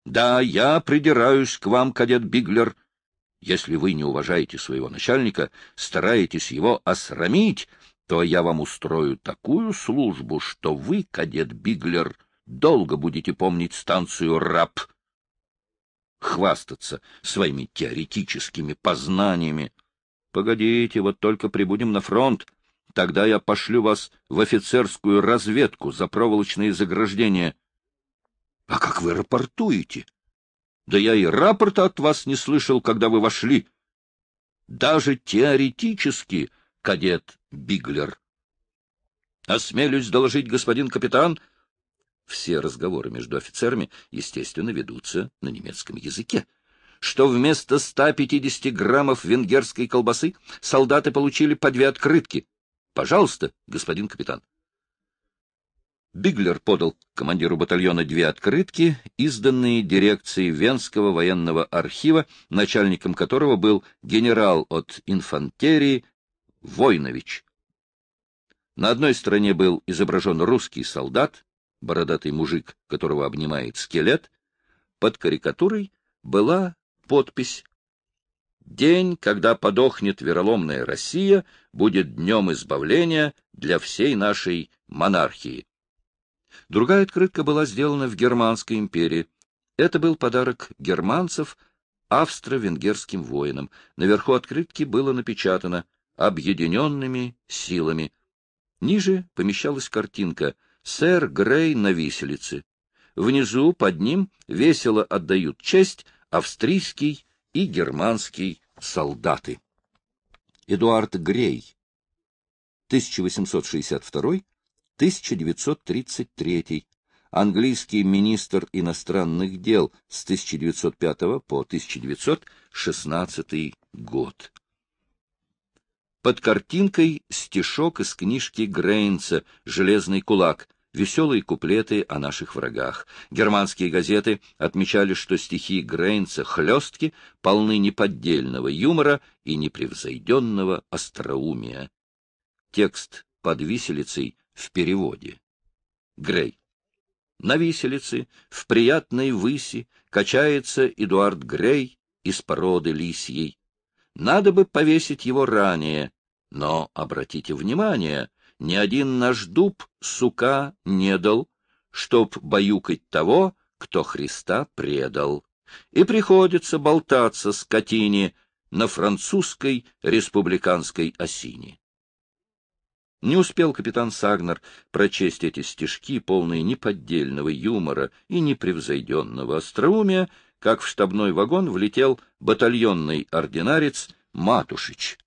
Да, я придираюсь к вам, кадет Биглер. Если вы не уважаете своего начальника, стараетесь его осрамить, то я вам устрою такую службу, что вы, кадет Биглер, долго будете помнить станцию Рап. Хвастаться своими теоретическими познаниями. Погодите, вот только прибудем на фронт, тогда я пошлю вас в офицерскую разведку за проволочные заграждения. А как вы рапортуете? Да я и рапорта от вас не слышал, когда вы вошли. Даже теоретически кадет Биглер. «Осмелюсь доложить, господин капитан!» Все разговоры между офицерами, естественно, ведутся на немецком языке что вместо 150 граммов венгерской колбасы солдаты получили по две открытки. Пожалуйста, господин капитан. Биглер подал командиру батальона две открытки, изданные дирекцией Венского военного архива, начальником которого был генерал от инфантерии Войнович. На одной стороне был изображен русский солдат, бородатый мужик, которого обнимает скелет. Под карикатурой была подпись «День, когда подохнет вероломная Россия, будет днем избавления для всей нашей монархии». Другая открытка была сделана в Германской империи. Это был подарок германцев австро-венгерским воинам. Наверху открытки было напечатано — объединенными силами. Ниже помещалась картинка «Сэр Грей на виселице». Внизу, под ним, весело отдают честь австрийский и германский солдаты. Эдуард Грей, 1862-1933, английский министр иностранных дел с 1905 по 1916 год. Под картинкой стишок из книжки Грейнца «Железный кулак», веселые куплеты о наших врагах. Германские газеты отмечали, что стихи Грейнца хлестки, полны неподдельного юмора и непревзойденного остроумия. Текст под виселицей в переводе. Грей. На виселице, в приятной выси, качается Эдуард Грей из породы лисьей. Надо бы повесить его ранее, но обратите внимание, ни один наш дуб сука не дал, чтоб баюкать того, кто Христа предал. И приходится болтаться скотине на французской республиканской осине. Не успел капитан Сагнер прочесть эти стишки, полные неподдельного юмора и непревзойденного остроумия, как в штабной вагон влетел батальонный ординарец Матушич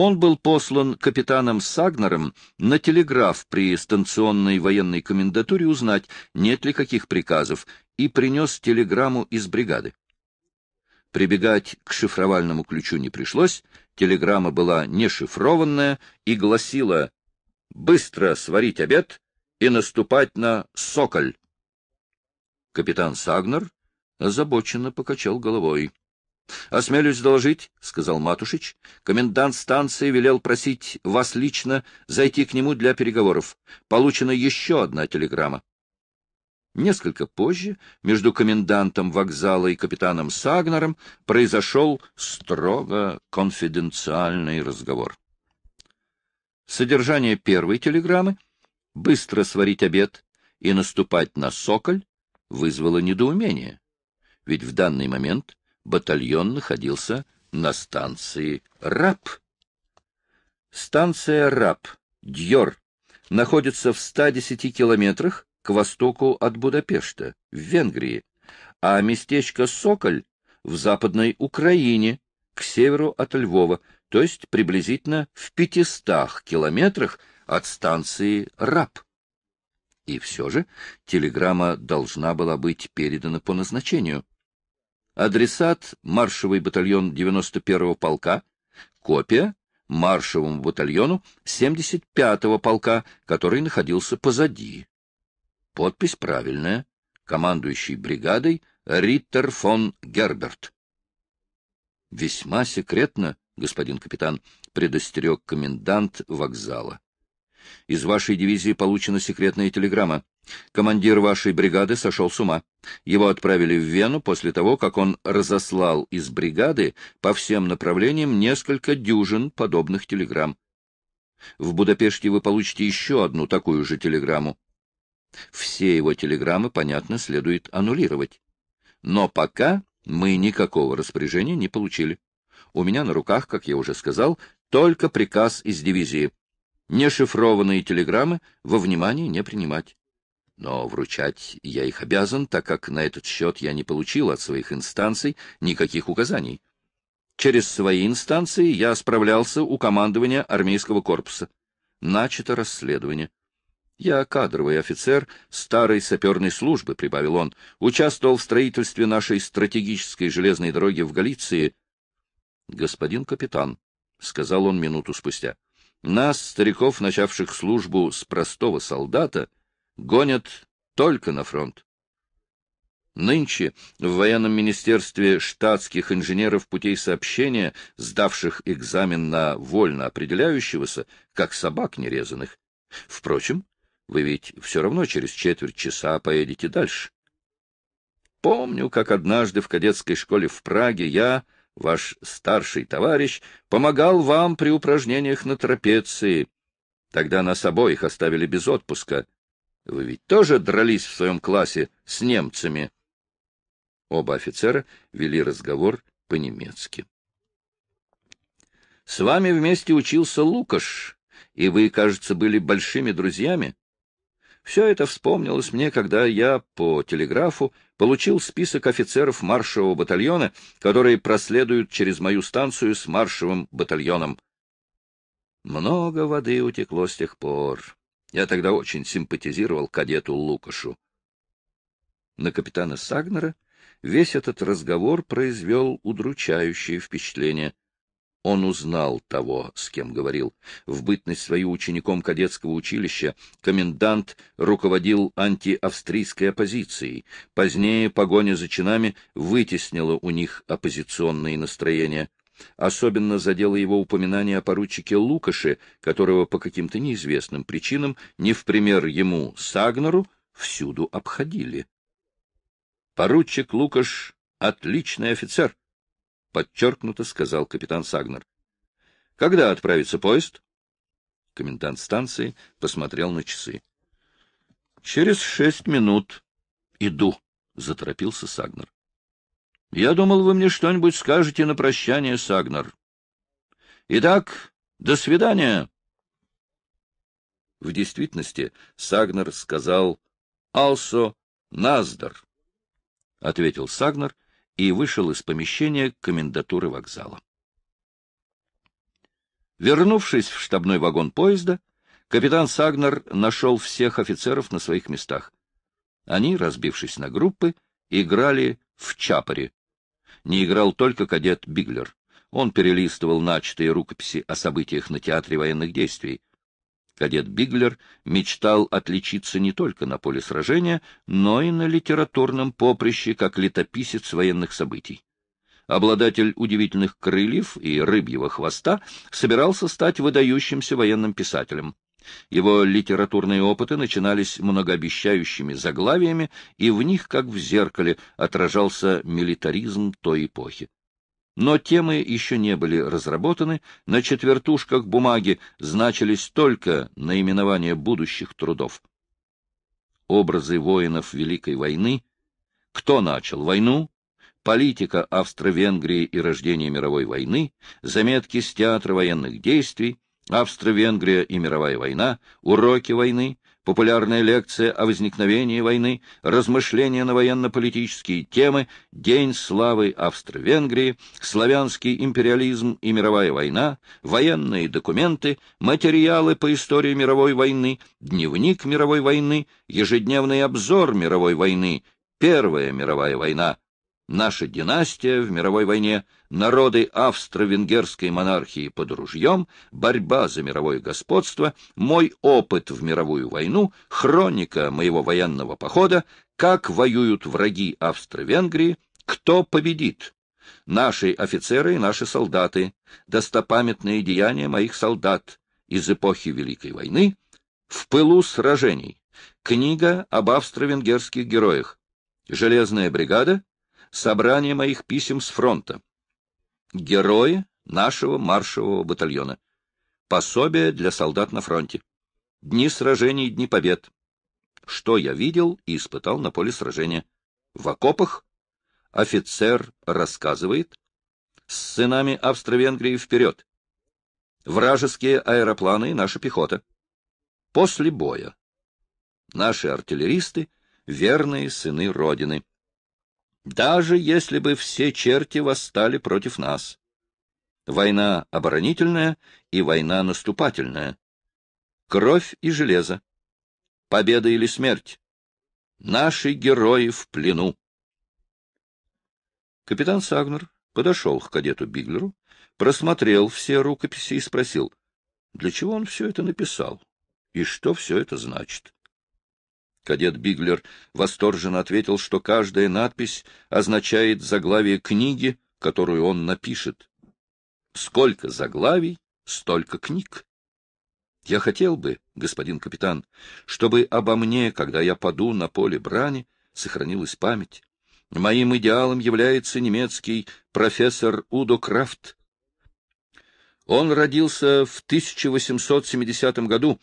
он был послан капитаном Сагнером на телеграф при станционной военной комендатуре узнать, нет ли каких приказов, и принес телеграмму из бригады. Прибегать к шифровальному ключу не пришлось, телеграмма была нешифрованная и гласила «Быстро сварить обед и наступать на Соколь». Капитан Сагнер озабоченно покачал головой. — Осмелюсь доложить, — сказал Матушич. — Комендант станции велел просить вас лично зайти к нему для переговоров. Получена еще одна телеграмма. Несколько позже между комендантом вокзала и капитаном Сагнером произошел строго конфиденциальный разговор. Содержание первой телеграммы — быстро сварить обед и наступать на соколь — вызвало недоумение. Ведь в данный момент батальон находился на станции РАП. Станция РАП, Дьор, находится в 110 километрах к востоку от Будапешта, в Венгрии, а местечко Соколь в Западной Украине, к северу от Львова, то есть приблизительно в 500 километрах от станции РАП. И все же телеграмма должна была быть передана по назначению. Адресат — маршевый батальон 91-го полка. Копия — маршевому батальону 75-го полка, который находился позади. Подпись правильная. Командующий бригадой Риттер фон Герберт. Весьма секретно, господин капитан, предостерег комендант вокзала. Из вашей дивизии получена секретная телеграмма. Командир вашей бригады сошел с ума. Его отправили в Вену после того, как он разослал из бригады по всем направлениям несколько дюжин подобных телеграмм. В Будапеште вы получите еще одну такую же телеграмму. Все его телеграммы, понятно, следует аннулировать. Но пока мы никакого распоряжения не получили. У меня на руках, как я уже сказал, только приказ из дивизии. Нешифрованные телеграммы во внимание не принимать. Но вручать я их обязан, так как на этот счет я не получил от своих инстанций никаких указаний. Через свои инстанции я справлялся у командования армейского корпуса. Начато расследование. Я кадровый офицер старой саперной службы, прибавил он, участвовал в строительстве нашей стратегической железной дороги в Галиции. Господин капитан, — сказал он минуту спустя, — нас, стариков, начавших службу с простого солдата, гонят только на фронт. Нынче в военном министерстве штатских инженеров путей сообщения, сдавших экзамен на вольно определяющегося, как собак нерезанных. Впрочем, вы ведь все равно через четверть часа поедете дальше. Помню, как однажды в кадетской школе в Праге я Ваш старший товарищ помогал вам при упражнениях на трапеции. Тогда нас обоих оставили без отпуска. Вы ведь тоже дрались в своем классе с немцами. Оба офицера вели разговор по-немецки. — С вами вместе учился Лукаш, и вы, кажется, были большими друзьями. Все это вспомнилось мне, когда я по телеграфу получил список офицеров маршевого батальона, которые проследуют через мою станцию с маршевым батальоном. Много воды утекло с тех пор. Я тогда очень симпатизировал кадету Лукашу. На капитана Сагнера весь этот разговор произвел удручающее впечатление — он узнал того, с кем говорил. В бытность свою учеником кадетского училища комендант руководил антиавстрийской оппозицией. Позднее погоня за чинами вытеснила у них оппозиционные настроения. Особенно задело его упоминание о поручике Лукаше, которого по каким-то неизвестным причинам, не в пример ему Сагнеру, всюду обходили. Поручик Лукаш — отличный офицер, — подчеркнуто сказал капитан Сагнер. — Когда отправится поезд? Комендант станции посмотрел на часы. — Через шесть минут. — Иду, — заторопился Сагнер. — Я думал, вы мне что-нибудь скажете на прощание, Сагнер. — Итак, до свидания. В действительности Сагнер сказал «Алсо Наздар», — ответил Сагнер, — и вышел из помещения комендатуры вокзала. Вернувшись в штабной вагон поезда, капитан Сагнер нашел всех офицеров на своих местах. Они, разбившись на группы, играли в чапоре. Не играл только кадет Биглер. Он перелистывал начатые рукописи о событиях на театре военных действий. Кадет Биглер мечтал отличиться не только на поле сражения, но и на литературном поприще, как летописец военных событий. Обладатель удивительных крыльев и рыбьего хвоста собирался стать выдающимся военным писателем. Его литературные опыты начинались многообещающими заглавиями, и в них, как в зеркале, отражался милитаризм той эпохи но темы еще не были разработаны, на четвертушках бумаги значились только наименования будущих трудов. Образы воинов Великой войны, кто начал войну, политика Австро-Венгрии и рождение мировой войны, заметки с театра военных действий, Австро-Венгрия и мировая война, уроки войны, популярная лекция о возникновении войны, размышления на военно-политические темы, День славы Австро-Венгрии, славянский империализм и мировая война, военные документы, материалы по истории мировой войны, дневник мировой войны, ежедневный обзор мировой войны, Первая мировая война, наша династия в мировой войне – народы австро-венгерской монархии под ружьем, борьба за мировое господство, мой опыт в мировую войну, хроника моего военного похода, как воюют враги Австро-Венгрии, кто победит. Наши офицеры и наши солдаты, достопамятные деяния моих солдат из эпохи Великой войны, в пылу сражений, книга об австро-венгерских героях, железная бригада, собрание моих писем с фронта, Герои нашего маршевого батальона. Пособие для солдат на фронте. Дни сражений, дни побед. Что я видел и испытал на поле сражения. В окопах офицер рассказывает. С сынами Австро-Венгрии вперед. Вражеские аэропланы и наша пехота. После боя. Наши артиллеристы — верные сыны Родины даже если бы все черти восстали против нас. Война оборонительная и война наступательная. Кровь и железо. Победа или смерть. Наши герои в плену. Капитан Сагнер подошел к кадету Биглеру, просмотрел все рукописи и спросил, для чего он все это написал и что все это значит. Кадет Биглер восторженно ответил, что каждая надпись означает заглавие книги, которую он напишет. Сколько заглавий, столько книг. Я хотел бы, господин капитан, чтобы обо мне, когда я паду на поле брани, сохранилась память. Моим идеалом является немецкий профессор Удо Крафт. Он родился в 1870 году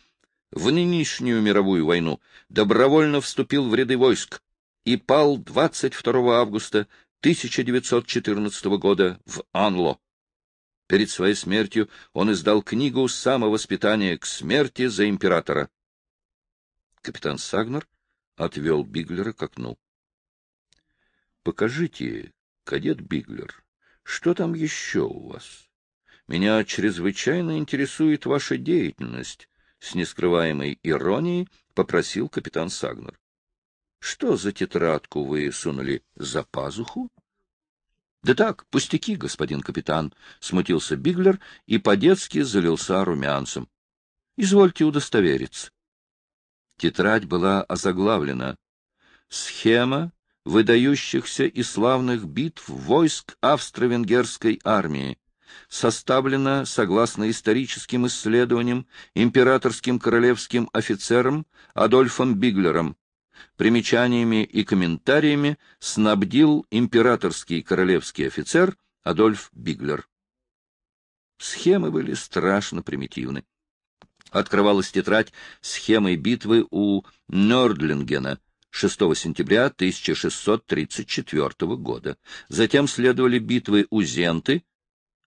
в нынешнюю мировую войну добровольно вступил в ряды войск и пал 22 августа 1914 года в Анло. Перед своей смертью он издал книгу «Самовоспитание к смерти за императора». Капитан Сагнер отвел Биглера к окну. — Покажите, кадет Биглер, что там еще у вас? Меня чрезвычайно интересует ваша деятельность с нескрываемой иронией попросил капитан Сагнер. — Что за тетрадку вы сунули за пазуху? — Да так, пустяки, господин капитан, — смутился Биглер и по-детски залился румянцем. — Извольте удостовериться. Тетрадь была озаглавлена. «Схема выдающихся и славных битв войск Австро-Венгерской армии составлена согласно историческим исследованиям императорским королевским офицером Адольфом Биглером. Примечаниями и комментариями снабдил императорский королевский офицер Адольф Биглер. Схемы были страшно примитивны. Открывалась тетрадь схемой битвы у Нордлингена 6 сентября 1634 года. Затем следовали битвы у Зенты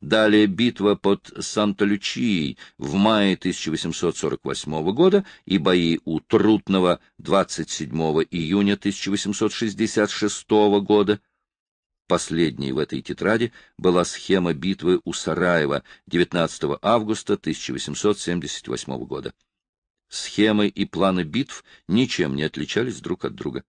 далее битва под Санта-Лючией в мае 1848 года и бои у Трутного 27 июня 1866 года. Последней в этой тетради была схема битвы у Сараева 19 августа 1878 года. Схемы и планы битв ничем не отличались друг от друга.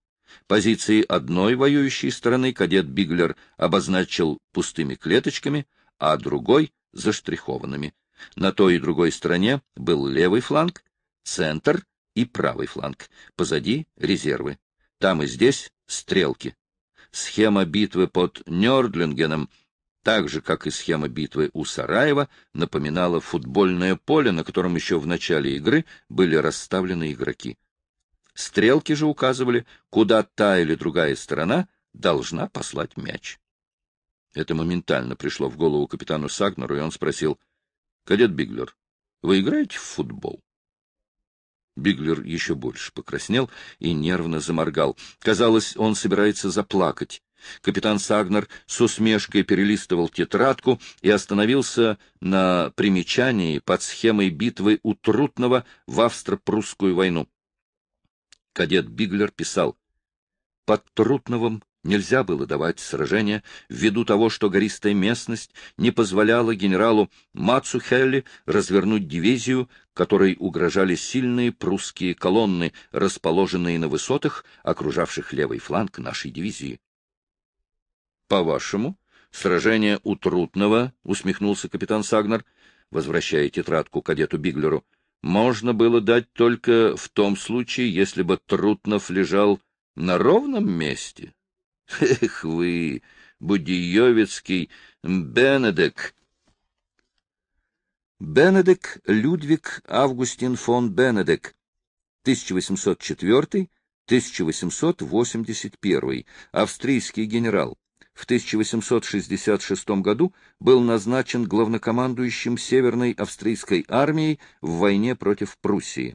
Позиции одной воюющей стороны кадет Биглер обозначил пустыми клеточками — а другой — заштрихованными. На той и другой стороне был левый фланг, центр и правый фланг, позади — резервы. Там и здесь — стрелки. Схема битвы под Нёрдлингеном, так же, как и схема битвы у Сараева, напоминала футбольное поле, на котором еще в начале игры были расставлены игроки. Стрелки же указывали, куда та или другая сторона должна послать мяч. Это моментально пришло в голову капитану Сагнеру, и он спросил, «Кадет Биглер, вы играете в футбол?» Биглер еще больше покраснел и нервно заморгал. Казалось, он собирается заплакать. Капитан Сагнер с усмешкой перелистывал тетрадку и остановился на примечании под схемой битвы у Трутного в австро-прусскую войну. Кадет Биглер писал, «Под Трутновым Нельзя было давать сражения ввиду того, что гористая местность не позволяла генералу Мацухелли развернуть дивизию, которой угрожали сильные прусские колонны, расположенные на высотах, окружавших левый фланг нашей дивизии. «По-вашему, сражение у Трутного, — усмехнулся капитан Сагнер, возвращая тетрадку кадету Биглеру, — можно было дать только в том случае, если бы Трутнов лежал на ровном месте?» Эх вы, будиевецкий Бенедек! Бенедек Людвиг Августин фон Бенедек, 1804-1881, австрийский генерал. В 1866 году был назначен главнокомандующим Северной австрийской армией в войне против Пруссии.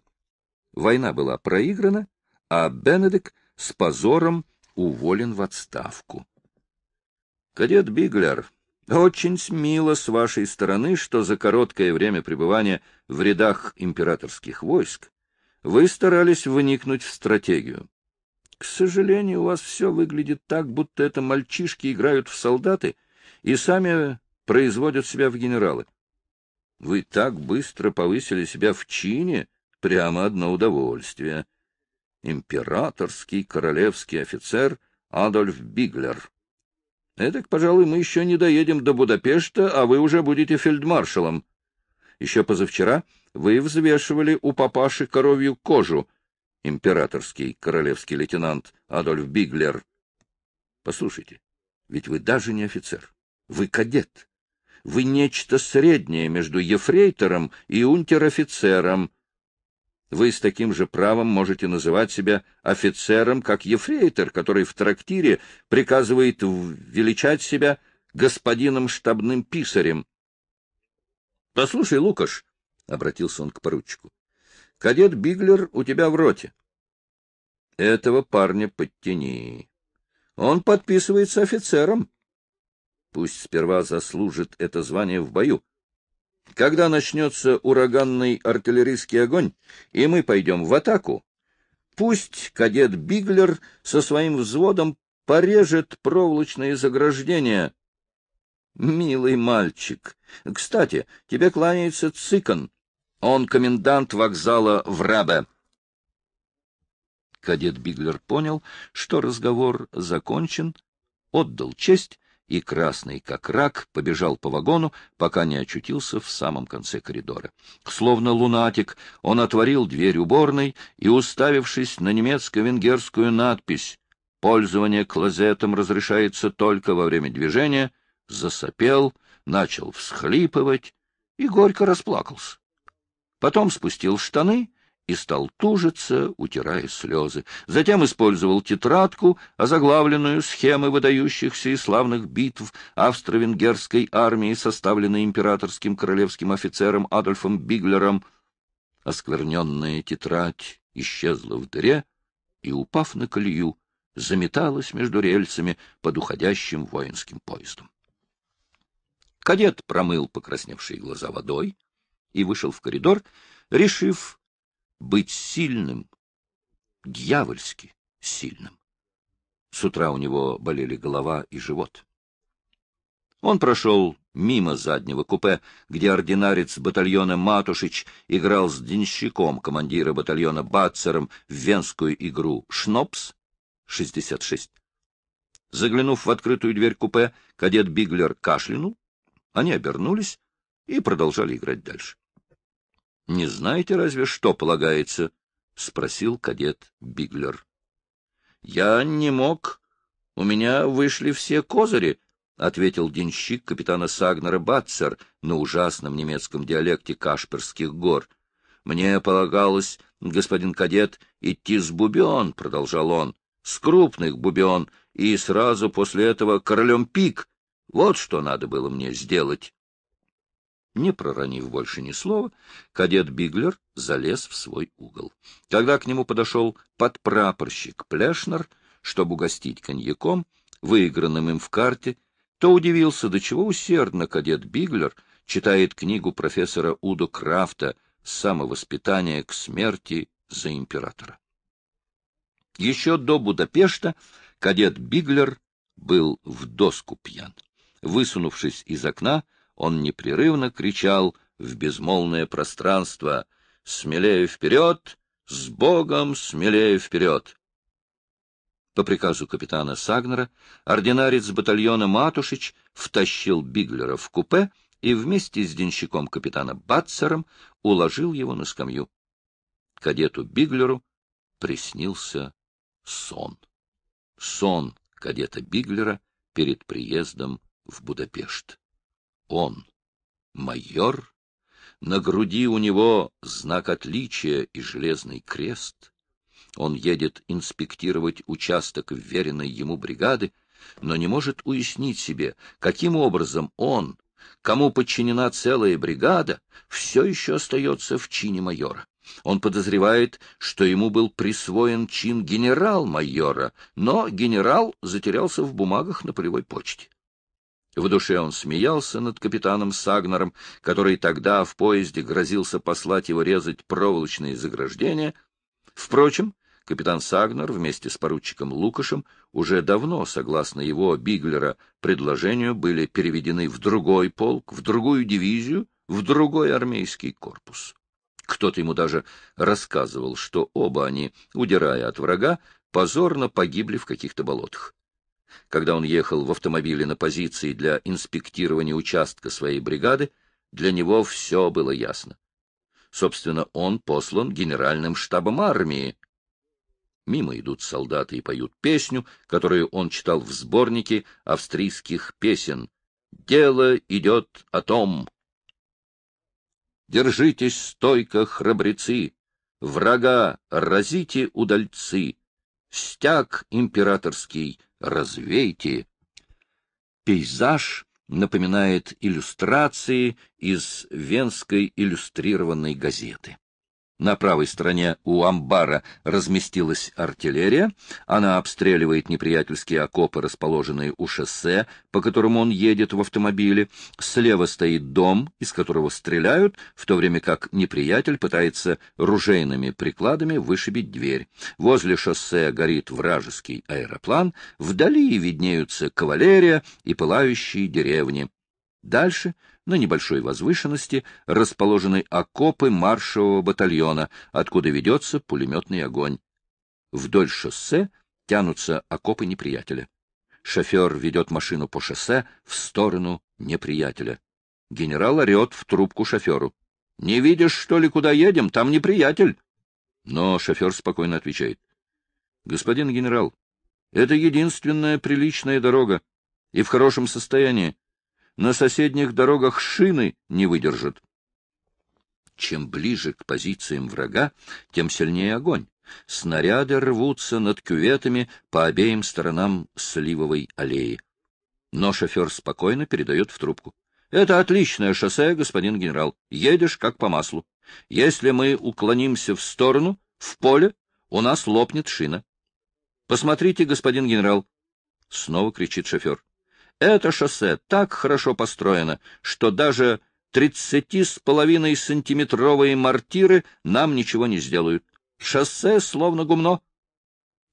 Война была проиграна, а Бенедек с позором уволен в отставку. Кадет Биглер, очень смело с вашей стороны, что за короткое время пребывания в рядах императорских войск вы старались вникнуть в стратегию. К сожалению, у вас все выглядит так, будто это мальчишки играют в солдаты и сами производят себя в генералы. Вы так быстро повысили себя в чине, прямо одно удовольствие императорский королевский офицер Адольф Биглер. Эдак, пожалуй, мы еще не доедем до Будапешта, а вы уже будете фельдмаршалом. Еще позавчера вы взвешивали у папаши коровью кожу, императорский королевский лейтенант Адольф Биглер. Послушайте, ведь вы даже не офицер, вы кадет. Вы нечто среднее между ефрейтором и унтер-офицером — вы с таким же правом можете называть себя офицером, как ефрейтор, который в трактире приказывает величать себя господином штабным писарем. — Послушай, Лукаш, — обратился он к поручику, — кадет Биглер у тебя в роте. — Этого парня подтяни. Он подписывается офицером. Пусть сперва заслужит это звание в бою, когда начнется ураганный артиллерийский огонь, и мы пойдем в атаку, пусть кадет Биглер со своим взводом порежет проволочные заграждения. Милый мальчик. Кстати, тебе кланяется Цикон. Он комендант вокзала в Рабе. Кадет Биглер понял, что разговор закончен, отдал честь и красный как рак побежал по вагону, пока не очутился в самом конце коридора. Словно лунатик, он отворил дверь уборной и, уставившись на немецко-венгерскую надпись «Пользование клозетом разрешается только во время движения», засопел, начал всхлипывать и горько расплакался. Потом спустил штаны и стал тужиться, утирая слезы. Затем использовал тетрадку, озаглавленную схемы выдающихся и славных битв австро-венгерской армии, составленной императорским королевским офицером Адольфом Биглером. Оскверненная тетрадь исчезла в дыре и, упав на колею, заметалась между рельсами под уходящим воинским поездом. Кадет промыл покрасневшие глаза водой и вышел в коридор, решив быть сильным, дьявольски сильным. С утра у него болели голова и живот. Он прошел мимо заднего купе, где ординарец батальона Матушич играл с денщиком командира батальона Батцером в венскую игру «Шнопс» 66. Заглянув в открытую дверь купе, кадет Биглер кашлянул, они обернулись и продолжали играть дальше. — Не знаете разве, что полагается? — спросил кадет Биглер. — Я не мог. У меня вышли все козыри, — ответил денщик капитана Сагнера Батцер на ужасном немецком диалекте Кашперских гор. — Мне полагалось, господин кадет, идти с бубен, — продолжал он, — с крупных бубен, и сразу после этого королем пик. Вот что надо было мне сделать. Не проронив больше ни слова, кадет Биглер залез в свой угол. Когда к нему подошел подпрапорщик Пляшнер, чтобы угостить коньяком, выигранным им в карте, то удивился, до чего усердно кадет Биглер читает книгу профессора Удо Крафта «Самовоспитание к смерти за императора». Еще до Будапешта кадет Биглер был в доску пьян. Высунувшись из окна, он непрерывно кричал в безмолвное пространство «Смелее вперед! С Богом смелее вперед!» По приказу капитана Сагнера ординарец батальона Матушич втащил Биглера в купе и вместе с денщиком капитана Батцером уложил его на скамью. Кадету Биглеру приснился сон. Сон кадета Биглера перед приездом в Будапешт он, майор, на груди у него знак отличия и железный крест. Он едет инспектировать участок вверенной ему бригады, но не может уяснить себе, каким образом он, кому подчинена целая бригада, все еще остается в чине майора. Он подозревает, что ему был присвоен чин генерал-майора, но генерал затерялся в бумагах на полевой почте. В душе он смеялся над капитаном Сагнером, который тогда в поезде грозился послать его резать проволочные заграждения. Впрочем, капитан Сагнер вместе с поручиком Лукашем уже давно, согласно его Биглера предложению, были переведены в другой полк, в другую дивизию, в другой армейский корпус. Кто-то ему даже рассказывал, что оба они, удирая от врага, позорно погибли в каких-то болотах когда он ехал в автомобиле на позиции для инспектирования участка своей бригады, для него все было ясно. Собственно, он послан генеральным штабом армии. Мимо идут солдаты и поют песню, которую он читал в сборнике австрийских песен. «Дело идет о том». «Держитесь стойко, храбрецы! Врага разите, удальцы! Стяг императорский развейте. Пейзаж напоминает иллюстрации из Венской иллюстрированной газеты. На правой стороне у амбара разместилась артиллерия. Она обстреливает неприятельские окопы, расположенные у шоссе, по которому он едет в автомобиле. Слева стоит дом, из которого стреляют, в то время как неприятель пытается ружейными прикладами вышибить дверь. Возле шоссе горит вражеский аэроплан. Вдали виднеются кавалерия и пылающие деревни. Дальше, на небольшой возвышенности, расположены окопы маршевого батальона, откуда ведется пулеметный огонь. Вдоль шоссе тянутся окопы неприятеля. Шофер ведет машину по шоссе в сторону неприятеля. Генерал орет в трубку шоферу. — Не видишь, что ли, куда едем? Там неприятель. Но шофер спокойно отвечает. — Господин генерал, это единственная приличная дорога и в хорошем состоянии на соседних дорогах шины не выдержат. Чем ближе к позициям врага, тем сильнее огонь. Снаряды рвутся над кюветами по обеим сторонам сливовой аллеи. Но шофер спокойно передает в трубку. Это отличное шоссе, господин генерал. Едешь как по маслу. Если мы уклонимся в сторону, в поле, у нас лопнет шина. Посмотрите, господин генерал. Снова кричит шофер. Это шоссе так хорошо построено, что даже тридцати с половиной сантиметровые мортиры нам ничего не сделают. Шоссе словно гумно.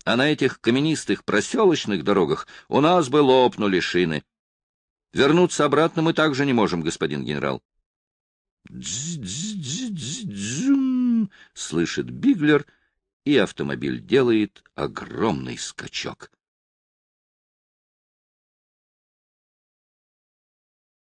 А на этих каменистых проселочных дорогах у нас бы лопнули шины. Вернуться обратно мы также не можем, господин генерал. слышит Биглер, и автомобиль делает огромный скачок.